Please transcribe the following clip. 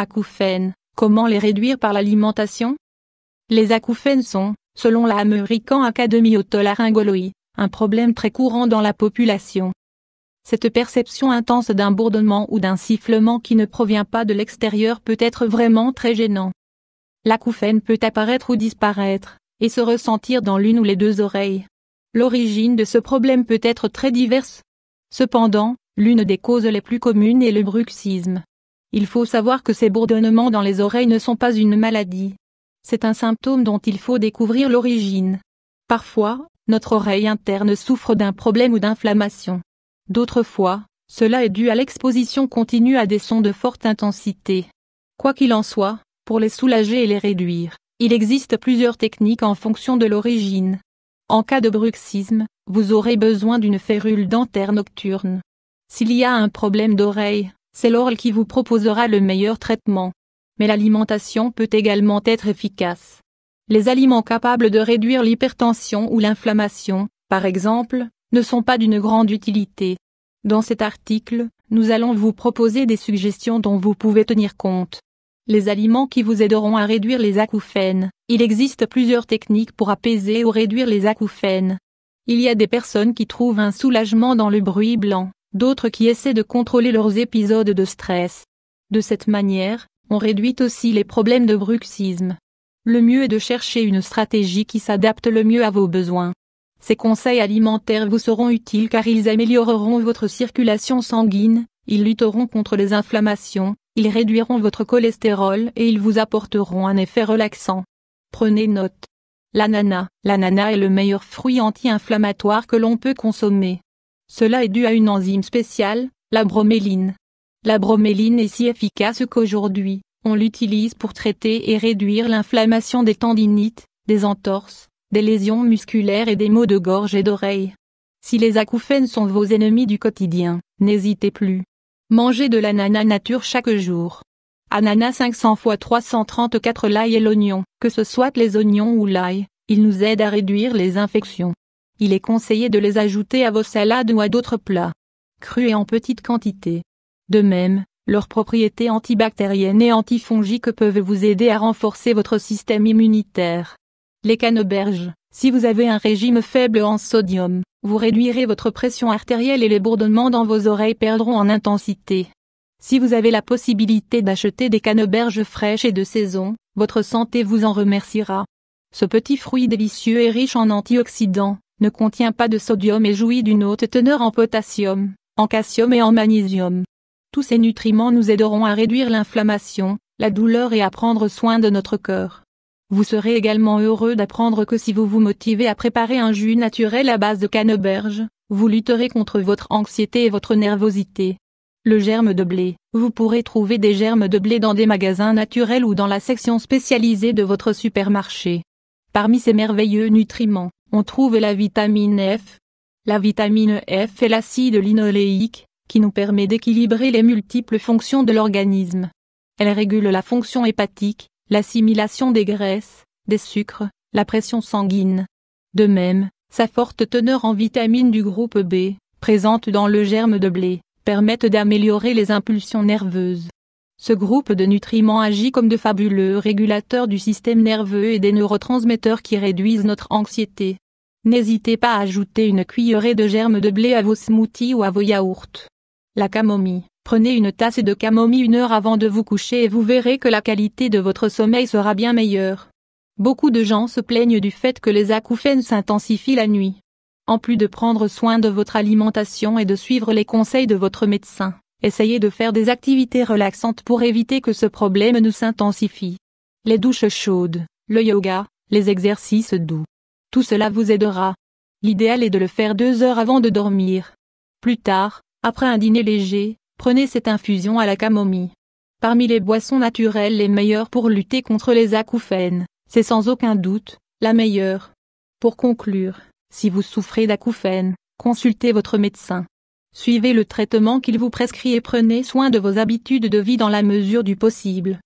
Acouphènes. Comment les réduire par l'alimentation Les acouphènes sont, selon la American Academy Otolaryngology, un problème très courant dans la population. Cette perception intense d'un bourdonnement ou d'un sifflement qui ne provient pas de l'extérieur peut être vraiment très gênant. L'acouphène peut apparaître ou disparaître, et se ressentir dans l'une ou les deux oreilles. L'origine de ce problème peut être très diverse. Cependant, l'une des causes les plus communes est le bruxisme. Il faut savoir que ces bourdonnements dans les oreilles ne sont pas une maladie. C'est un symptôme dont il faut découvrir l'origine. Parfois, notre oreille interne souffre d'un problème ou d'inflammation. D'autres fois, cela est dû à l'exposition continue à des sons de forte intensité. Quoi qu'il en soit, pour les soulager et les réduire, il existe plusieurs techniques en fonction de l'origine. En cas de bruxisme, vous aurez besoin d'une férule dentaire nocturne. S'il y a un problème d'oreille, c'est l'orle qui vous proposera le meilleur traitement. Mais l'alimentation peut également être efficace. Les aliments capables de réduire l'hypertension ou l'inflammation, par exemple, ne sont pas d'une grande utilité. Dans cet article, nous allons vous proposer des suggestions dont vous pouvez tenir compte. Les aliments qui vous aideront à réduire les acouphènes. Il existe plusieurs techniques pour apaiser ou réduire les acouphènes. Il y a des personnes qui trouvent un soulagement dans le bruit blanc d'autres qui essaient de contrôler leurs épisodes de stress. De cette manière, on réduit aussi les problèmes de bruxisme. Le mieux est de chercher une stratégie qui s'adapte le mieux à vos besoins. Ces conseils alimentaires vous seront utiles car ils amélioreront votre circulation sanguine, ils lutteront contre les inflammations, ils réduiront votre cholestérol et ils vous apporteront un effet relaxant. Prenez note. L'ananas. L'ananas est le meilleur fruit anti-inflammatoire que l'on peut consommer. Cela est dû à une enzyme spéciale, la broméline. La broméline est si efficace qu'aujourd'hui, on l'utilise pour traiter et réduire l'inflammation des tendinites, des entorses, des lésions musculaires et des maux de gorge et d'oreille. Si les acouphènes sont vos ennemis du quotidien, n'hésitez plus. Mangez de l'ananas nature chaque jour. Ananas 500 x 334 l'ail et l'oignon, que ce soit les oignons ou l'ail, ils nous aident à réduire les infections il est conseillé de les ajouter à vos salades ou à d'autres plats. Crus et en petite quantité. De même, leurs propriétés antibactériennes et antifongiques peuvent vous aider à renforcer votre système immunitaire. Les canneberges, si vous avez un régime faible en sodium, vous réduirez votre pression artérielle et les bourdonnements dans vos oreilles perdront en intensité. Si vous avez la possibilité d'acheter des canneberges fraîches et de saison, votre santé vous en remerciera. Ce petit fruit délicieux est riche en antioxydants, ne contient pas de sodium et jouit d'une haute teneur en potassium, en calcium et en magnésium. Tous ces nutriments nous aideront à réduire l'inflammation, la douleur et à prendre soin de notre cœur. Vous serez également heureux d'apprendre que si vous vous motivez à préparer un jus naturel à base de canneberge, vous lutterez contre votre anxiété et votre nervosité. Le germe de blé. Vous pourrez trouver des germes de blé dans des magasins naturels ou dans la section spécialisée de votre supermarché. Parmi ces merveilleux nutriments, on trouve la vitamine F. La vitamine F est l'acide linoléique, qui nous permet d'équilibrer les multiples fonctions de l'organisme. Elle régule la fonction hépatique, l'assimilation des graisses, des sucres, la pression sanguine. De même, sa forte teneur en vitamine du groupe B, présente dans le germe de blé, permettent d'améliorer les impulsions nerveuses. Ce groupe de nutriments agit comme de fabuleux régulateurs du système nerveux et des neurotransmetteurs qui réduisent notre anxiété. N'hésitez pas à ajouter une cuillerée de germes de blé à vos smoothies ou à vos yaourts. La camomille. Prenez une tasse de camomille une heure avant de vous coucher et vous verrez que la qualité de votre sommeil sera bien meilleure. Beaucoup de gens se plaignent du fait que les acouphènes s'intensifient la nuit. En plus de prendre soin de votre alimentation et de suivre les conseils de votre médecin, Essayez de faire des activités relaxantes pour éviter que ce problème ne s'intensifie. Les douches chaudes, le yoga, les exercices doux. Tout cela vous aidera. L'idéal est de le faire deux heures avant de dormir. Plus tard, après un dîner léger, prenez cette infusion à la camomille. Parmi les boissons naturelles les meilleures pour lutter contre les acouphènes, c'est sans aucun doute, la meilleure. Pour conclure, si vous souffrez d'acouphènes, consultez votre médecin. Suivez le traitement qu'il vous prescrit et prenez soin de vos habitudes de vie dans la mesure du possible.